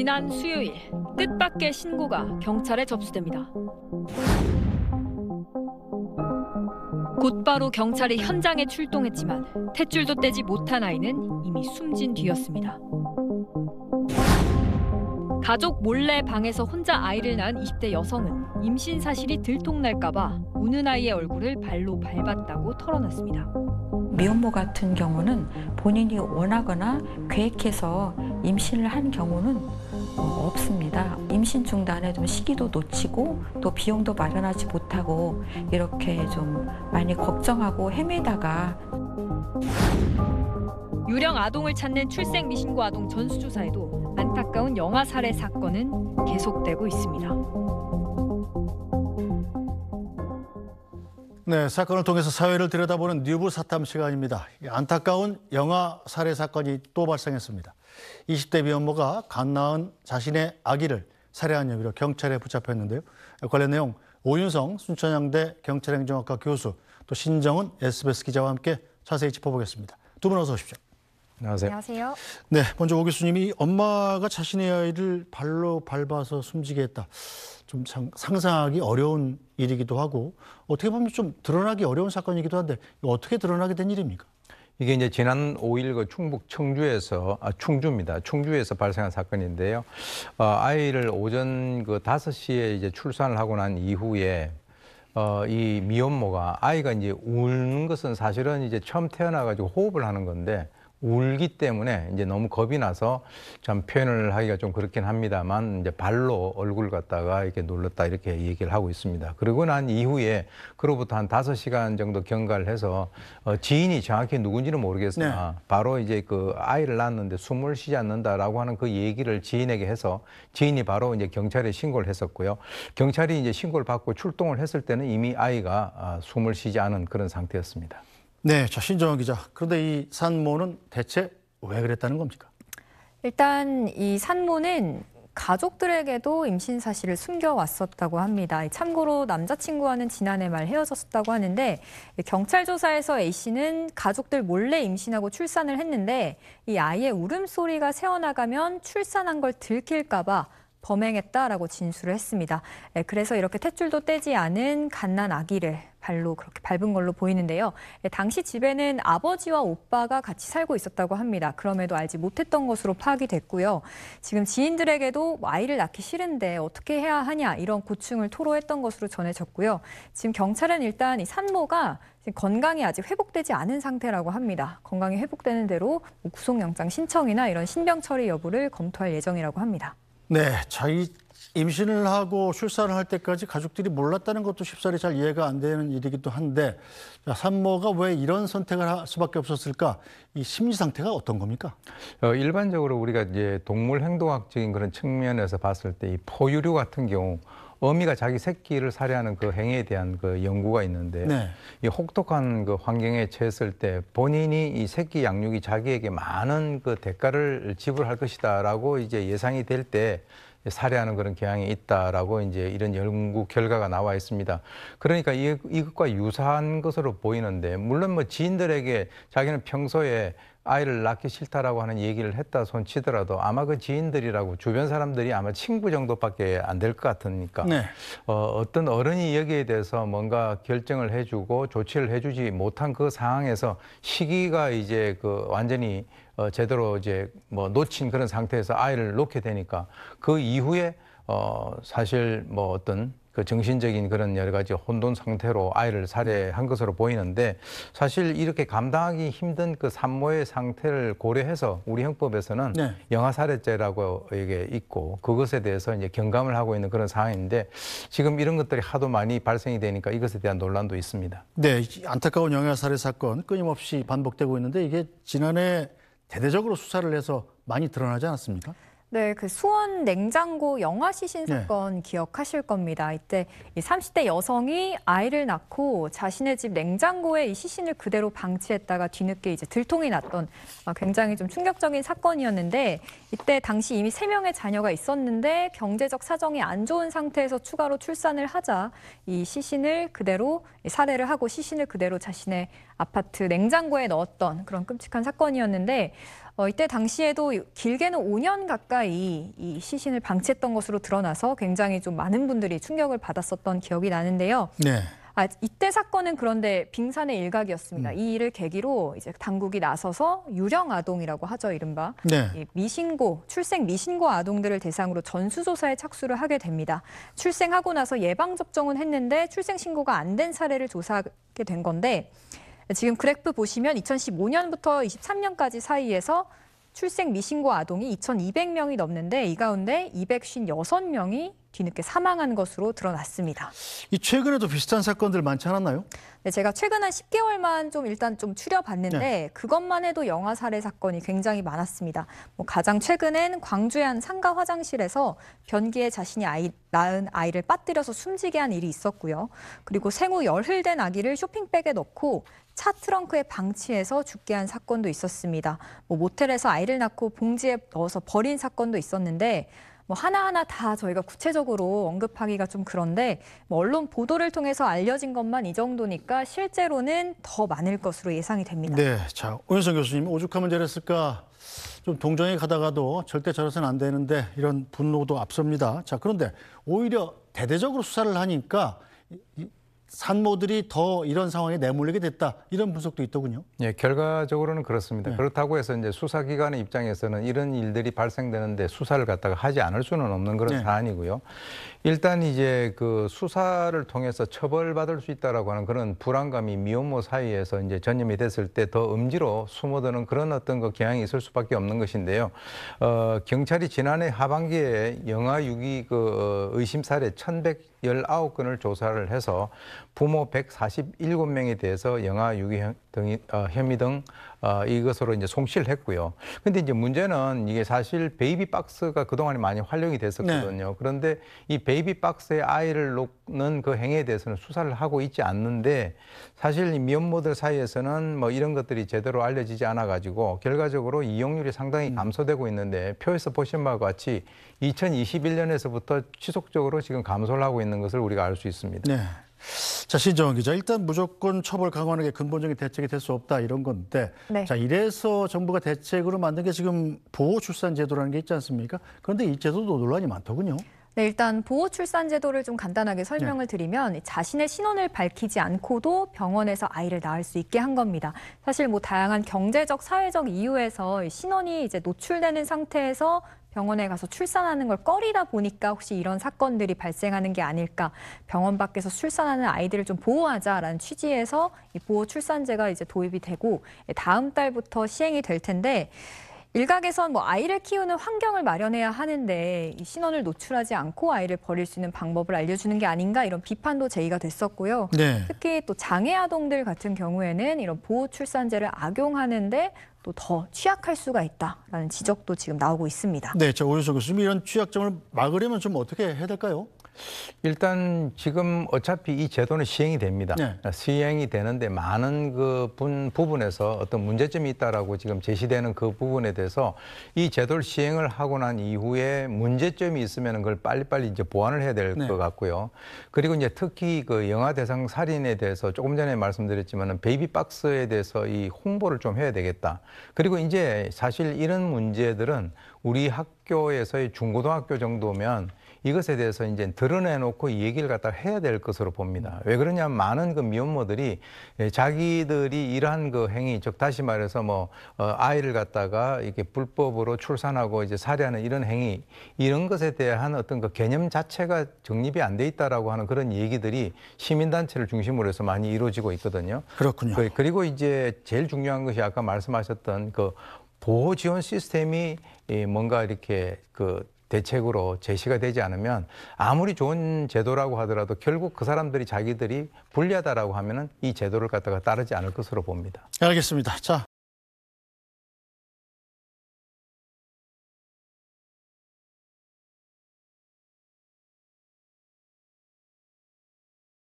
지난 수요일 뜻밖의 신고가 경찰에 접수됩니다. 곧바로 경찰이 현장에 출동했지만 탯줄도 떼지 못한 아이는 이미 숨진 뒤였습니다. 가족 몰래 방에서 혼자 아이를 낳은 20대 여성은 임신 사실이 들통날까봐 우는 아이의 얼굴을 발로 밟았다고 털어놨습니다. 미혼모 같은 경우는 본인이 원하거나 계획해서 임신을 한 경우는 없습니다. 임신 중단에 좀 시기도 놓치고 또 비용도 마련하지 못하고 이렇게 좀 많이 걱정하고 헤매다가 유령 아동을 찾는 출생 미신고 아동 전수조사에도 안타까운 영아 살해 사건은 계속되고 있습니다. 네, 사건을 통해서 사회를 들여다보는 뉴브 사탐 시간입니다. 안타까운 영아 살해 사건이 또 발생했습니다. 20대 미혼모가 갓 낳은 자신의 아기를 살해한 혐의로 경찰에 붙잡혔는데요. 관련 내용 오윤성 순천향대 경찰행정학과 교수 또 신정은 SBS 기자와 함께 자세히 짚어보겠습니다. 두 분 어서 오십시오. 안녕하세요. 안녕하세요. 네, 먼저 오 교수님이 엄마가 자신의 아이를 발로 밟아서 숨지게 했다. 좀 상상하기 어려운 일이기도 하고 어떻게 보면 좀 드러나기 어려운 사건이기도 한데 어떻게 드러나게 된 일입니까? 이게 이제 지난 5일 그 충북 청주에서 아, 충주입니다. 충주에서 발생한 사건인데요. 어, 아이를 오전 그 5시에 이제 출산을 하고 난 이후에 어, 이 미혼모가 아이가 이제 우는 것은 사실은 이제 처음 태어나가지고 호흡을 하는 건데 울기 때문에 이제 너무 겁이 나서 참 표현을 하기가 좀 그렇긴 합니다만 이제 발로 얼굴 갖다가 이렇게 눌렀다 이렇게 얘기를 하고 있습니다. 그리고 난 이후에 그로부터 한 다섯 시간 정도 경과를 해서 어, 지인이 정확히 누군지는 모르겠으나 네. 바로 이제 그 아이를 낳았는데 숨을 쉬지 않는다라고 하는 그 얘기를 지인에게 해서 지인이 바로 이제 경찰에 신고를 했었고요. 경찰이 이제 신고를 받고 출동을 했을 때는 이미 아이가 아, 숨을 쉬지 않은 그런 상태였습니다. 네, 자 신정원 기자. 그런데 이 산모는 대체 왜 그랬다는 겁니까? 일단 이 산모는 가족들에게도 임신 사실을 숨겨왔었다고 합니다. 참고로 남자친구와는 지난해 말 헤어졌었다고 하는데 경찰 조사에서 A 씨는 가족들 몰래 임신하고 출산을 했는데 이 아이의 울음소리가 새어나가면 출산한 걸 들킬까봐 범행했다라고 진술을 했습니다. 네, 그래서 이렇게 탯줄도 떼지 않은 갓난 아기를 발로 그렇게 밟은 걸로 보이는데요. 예, 당시 집에는 아버지와 오빠가 같이 살고 있었다고 합니다. 그럼에도 알지 못했던 것으로 파악이 됐고요. 지금 지인들에게도 뭐 아이를 낳기 싫은데 어떻게 해야 하냐 이런 고충을 토로했던 것으로 전해졌고요. 지금 경찰은 일단 이 산모가 건강이 아직 회복되지 않은 상태라고 합니다. 건강이 회복되는 대로 뭐 구속영장 신청이나 이런 신병 처리 여부를 검토할 예정이라고 합니다. 네, 저희 임신을 하고 출산을 할 때까지 가족들이 몰랐다는 것도 쉽사리 잘 이해가 안 되는 일이기도 한데 산모가 왜 이런 선택을 할 수밖에 없었을까? 이 심리 상태가 어떤 겁니까? 어, 일반적으로 우리가 이제 동물 행동학적인 그런 측면에서 봤을 때이 포유류 같은 경우 어미가 자기 새끼를 살해하는 그 행위에 대한 그 연구가 있는데 네. 이 혹독한 그 환경에 처했을 때 본인이 이 새끼 양육이 자기에게 많은 그 대가를 지불할 것이다라고 이제 예상이 될때 살해하는 그런 경향이 있다라고 이제 이런 연구 결과가 나와 있습니다. 그러니까 이, 이것과 유사한 것으로 보이는데 물론 뭐 지인들에게 자기는 평소에 아이를 낳기 싫다라고 하는 얘기를 했다 손 치더라도 아마 그 지인들이라고 주변 사람들이 아마 친구 정도밖에 안 될 것 같으니까 네. 어, 어떤 어른이 여기에 대해서 뭔가 결정을 해주고 조치를 해주지 못한 그 상황에서 시기가 이제 그 완전히 어, 제대로 이제 뭐 놓친 그런 상태에서 아이를 놓게 되니까 그 이후에 어, 사실 뭐 어떤 그 정신적인 그런 여러 가지 혼돈 상태로 아이를 살해한 것으로 보이는데 사실 이렇게 감당하기 힘든 그 산모의 상태를 고려해서 우리 형법에서는 네. 영아 살해죄라고 이게 있고 그것에 대해서 이제 경감을 하고 있는 그런 상황인데 지금 이런 것들이 하도 많이 발생이 되니까 이것에 대한 논란도 있습니다. 네, 안타까운 영아 살해 사건 끊임없이 반복되고 있는데 이게 지난해 대대적으로 수사를 해서 많이 드러나지 않았습니까? 네, 그 수원 냉장고 영화 시신 네. 사건 기억하실 겁니다. 이때 이 30대 여성이 아이를 낳고 자신의 집 냉장고에 이 시신을 그대로 방치했다가 뒤늦게 이제 들통이 났던 아, 굉장히 좀 충격적인 사건이었는데 이때 당시 이미 세명의 자녀가 있었는데 경제적 사정이 안 좋은 상태에서 추가로 출산을 하자 이 시신을 그대로 살해를 하고 시신을 그대로 자신의 아파트 냉장고에 넣었던 그런 끔찍한 사건이었는데 어, 이때 당시에도 길게는 5년 가까이 이 시신을 방치했던 것으로 드러나서 굉장히 좀 많은 분들이 충격을 받았었던 기억이 나는데요. 네. 아, 이때 사건은 그런데 빙산의 일각이었습니다. 음. 이 일을 계기로 이제 당국이 나서서 유령 아동이라고 하죠, 이른바 네. 미신고 출생 미신고 아동들을 대상으로 전수조사에 착수를 하게 됩니다. 출생하고 나서 예방 접종은 했는데 출생 신고가 안 된 사례를 조사하게 된 건데 지금 그래프 보시면 2015년부터 23년까지 사이에서 출생 미신고 아동이 2,200명이 넘는데 이 가운데 256명이 뒤늦게 사망한 것으로 드러났습니다. 이 최근에도 비슷한 사건들 많지 않았나요? 네, 제가 최근 한 10개월만 좀 일단 좀 추려봤는데 네. 그것만 해도 영아 살해 사건이 굉장히 많았습니다. 뭐 가장 최근엔 광주의 한 상가 화장실에서 변기에 자신이 아이, 낳은 아이를 빠뜨려서 숨지게 한 일이 있었고요. 그리고 생후 열흘 된 아기를 쇼핑백에 넣고 차 트렁크에 방치해서 죽게 한 사건도 있었습니다. 뭐 모텔에서 아이를 낳고 봉지에 넣어서 버린 사건도 있었는데 뭐 하나하나 다 저희가 구체적으로 언급하기가 좀 그런데 뭐 언론 보도를 통해서 알려진 것만 이 정도니까 실제로는 더 많을 것으로 예상이 됩니다. 네, 자 오현성 교수님 오죽하면 저랬을까? 좀 동정에 가다가도 절대 저러는안 되는데 이런 분노도 앞섭니다. 자 그런데 오히려 대대적으로 수사를 하니까 산모들이 더 이런 상황에 내몰리게 됐다 이런 분석도 있더군요. 예, 결과적으로는 그렇습니다. 네. 그렇다고 해서 이제 수사기관의 입장에서는 이런 일들이 발생되는데 수사를 갖다가 하지 않을 수는 없는 그런 네. 사안이고요. 일단 이제 그 수사를 통해서 처벌받을 수 있다라고 하는 그런 불안감이 미혼모 사이에서 이제 전염이 됐을 때 더 음지로 숨어드는 그런 어떤 그 경향이 있을 수밖에 없는 것인데요. 어, 경찰이 지난해 하반기에 영아 유기 그 어, 의심 사례 1,119건을 조사를 해서 부모 147명에 대해서 영아 유기 어, 혐의 등 어, 이것으로 이제 송실했고요. 근데 이제 문제는 이게 사실 베이비 박스가 그동안에 많이 활용이 됐었거든요. 네. 그런데 이 베이비 박스에 아이를 놓는 그 행위에 대해서는 수사를 하고 있지 않는데 사실 이 미혼모들 사이에서는 뭐 이런 것들이 제대로 알려지지 않아 가지고 결과적으로 이용률이 상당히 음. 감소되고 있는데 표에서 보신 바와 같이 2021년에서부터 지속적으로 지금 감소를 하고 있는 것을 우리가 알 수 있습니다. 네. 자, 신정원 기자. 일단 무조건 처벌 강화하는 게 근본적인 대책이 될 수 없다 이런 건데. 네. 자, 이래서 정부가 대책으로 만든 게 지금 보호 출산 제도라는 게 있지 않습니까? 그런데 이 제도도 논란이 많더군요. 네, 일단 보호출산제도를 좀 간단하게 설명을 네. 드리면 자신의 신원을 밝히지 않고도 병원에서 아이를 낳을 수 있게 한 겁니다. 사실 뭐 다양한 경제적, 사회적 이유에서 신원이 이제 노출되는 상태에서 병원에 가서 출산하는 걸 꺼리다 보니까 혹시 이런 사건들이 발생하는 게 아닐까. 병원 밖에서 출산하는 아이들을 좀 보호하자라는 취지에서 이 보호 출산제가 이제 도입이 되고 예, 다음 달부터 시행이 될 텐데 일각에선 뭐 아이를 키우는 환경을 마련해야 하는데 이 신원을 노출하지 않고 아이를 버릴 수 있는 방법을 알려주는 게 아닌가 이런 비판도 제의가 됐었고요. 네. 특히 또 장애 아동들 같은 경우에는 이런 보호 출산제를 악용하는데 또 더 취약할 수가 있다라는 지적도 지금 나오고 있습니다. 네, 자 오윤석 교수님 이런 취약점을 막으려면 좀 어떻게 해야 될까요? 일단 지금 어차피 이 제도는 시행이 됩니다. 네. 시행이 되는데 많은 그 분, 부분에서 어떤 문제점이 있다라고 지금 제시되는 그 부분에 대해서 이 제도를 시행을 하고 난 이후에 문제점이 있으면 그걸 빨리빨리 이제 보완을 해야 될것 네. 같고요. 그리고 이제 특히 그 영화 대상 살인에 대해서 조금 전에 말씀드렸지만은 베이비박스에 대해서 이 홍보를 좀 해야 되겠다. 그리고 이제 사실 이런 문제들은 우리 학교에서의 중고등학교 정도면 이것에 대해서 이제 드러내놓고 이 얘기를 갖다 해야 될 것으로 봅니다. 왜 그러냐면 많은 그 미혼모들이 예, 자기들이 이러한그 행위, 즉 다시 말해서 뭐 어, 아이를 갖다가 이렇게 불법으로 출산하고 이제 살해하는 이런 행위 이런 것에 대한 어떤 그 개념 자체가 정립이 안 돼 있다라고 하는 그런 얘기들이 시민단체를 중심으로 해서 많이 이루어지고 있거든요. 그렇군요. 그, 그리고 이제 제일 중요한 것이 아까 말씀하셨던 그 보호 지원 시스템이 뭔가 이렇게 그 대책으로 제시가 되지 않으면 아무리 좋은 제도라고 하더라도 결국 그 사람들이 자기들이 불리하다라고 하면은 이 제도를 갖다가 따르지 않을 것으로 봅니다. 알겠습니다. 자.